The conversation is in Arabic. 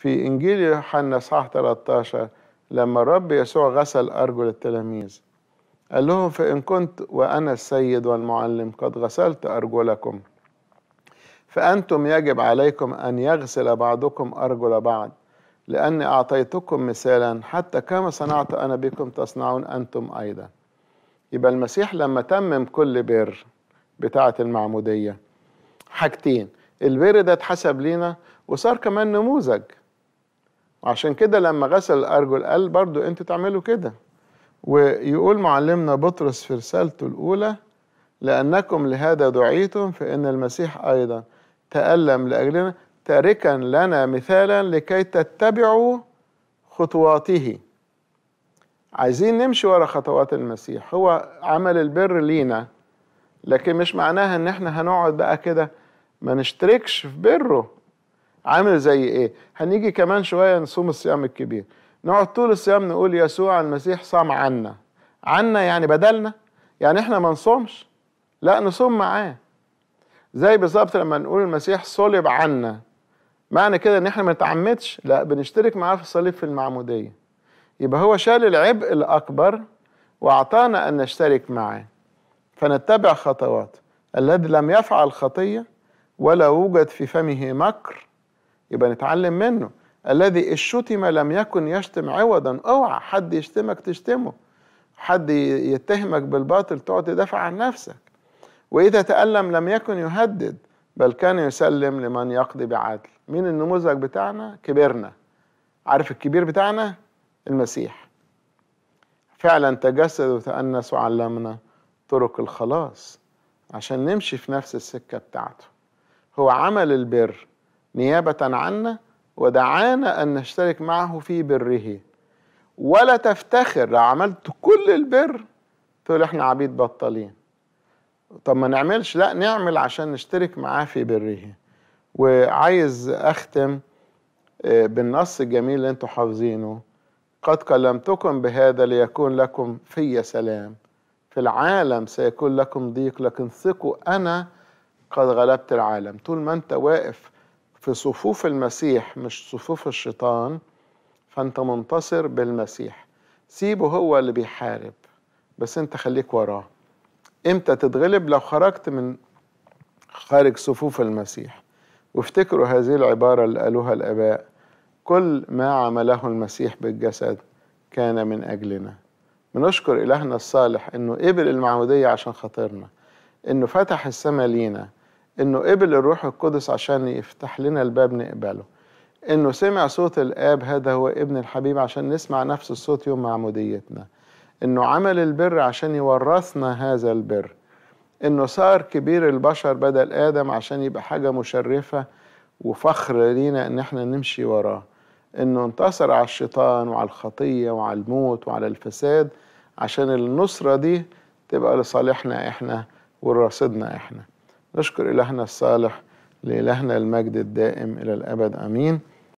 في إنجيل يوحنا صح 13 لما الرب يسوع غسل أرجل التلاميذ قال لهم فإن كنت وأنا السيد والمعلم قد غسلت أرجلكم فأنتم يجب عليكم أن يغسل بعضكم أرجل بعض لأني أعطيتكم مثالا حتى كما صنعت أنا بكم تصنعون أنتم أيضا يبقى المسيح لما تمم كل بر بتاعة المعمودية حاجتين البر ده اتحسب لينا وصار كمان نموذج وعشان كده لما غسل الأرجل قال برضو أنت تعملوا كده ويقول معلمنا بطرس في رسالته الأولى لأنكم لهذا دعيتم فإن المسيح أيضا تألم لأجلنا تاركا لنا مثالا لكي تتبعوا خطواته عايزين نمشي ورا خطوات المسيح هو عمل البر لينا لكن مش معناها ان احنا هنقعد بقى كده ما نشتركش في بره عامل زي ايه هنيجي كمان شويه نصوم الصيام الكبير نقعد طول الصيام نقول يسوع المسيح صام عنا عنا يعني بدلنا يعني احنا ما نصومش لا نصوم معاه زي بالظبط لما نقول المسيح صلب عنا معنى كده ان احنا ما نتعمدش لا بنشترك معاه في الصليب في المعموديه يبقى هو شال العبء الاكبر واعطانا ان نشترك معاه فنتبع خطوات الذي لم يفعل خطيه ولا يوجد في فمه مكر يبقى نتعلم منه الذي الشتم لم يكن يشتم عوضا اوعى حد يشتمك تشتمه حد يتهمك بالباطل تقعد تدافع عن نفسك واذا تألم لم يكن يهدد بل كان يسلم لمن يقضي بعدل مين النموذج بتاعنا كبرنا عارف الكبير بتاعنا المسيح فعلا تجسد وتأنس وعلمنا طرق الخلاص عشان نمشي في نفس السكة بتاعته هو عمل البر نيابة عنا ودعانا أن نشترك معه في بره ولا تفتخر لو عملت كل البر تقول احنا عبيد بطالين طب ما نعملش لا نعمل عشان نشترك معاه في بره وعايز أختم آه، بالنص الجميل اللي انتم حافظينه قد كلمتكم بهذا ليكون لكم في سلام في العالم سيكون لكم ضيق لكن ثقوا أنا قد غلبت العالم طول ما أنت واقف في صفوف المسيح مش صفوف الشيطان فأنت منتصر بالمسيح سيبه هو اللي بيحارب بس أنت خليك وراه إمتى تتغلب لو خرجت من خارج صفوف المسيح وافتكروا هذه العبارة اللي قالوها الآباء كل ما عمله المسيح بالجسد كان من أجلنا بنشكر إلهنا الصالح إنه قبل المعمودية عشان خاطرنا إنه فتح السماء لينا انه قبل الروح القدس عشان يفتح لنا الباب نقبله انه سمع صوت الاب هذا هو ابن الحبيب عشان نسمع نفس الصوت يوم معموديتنا انه عمل البر عشان يورثنا هذا البر انه صار كبير البشر بدل ادم عشان يبقى حاجه مشرفه وفخر لينا ان احنا نمشي وراه انه انتصر على الشيطان وعلى الخطيه وعلى الموت وعلى الفساد عشان النصره دي تبقى لصالحنا احنا ولراصدنا احنا نشكر إلهنا الصالح لإلهنا المجد الدائم إلى الأبد أمين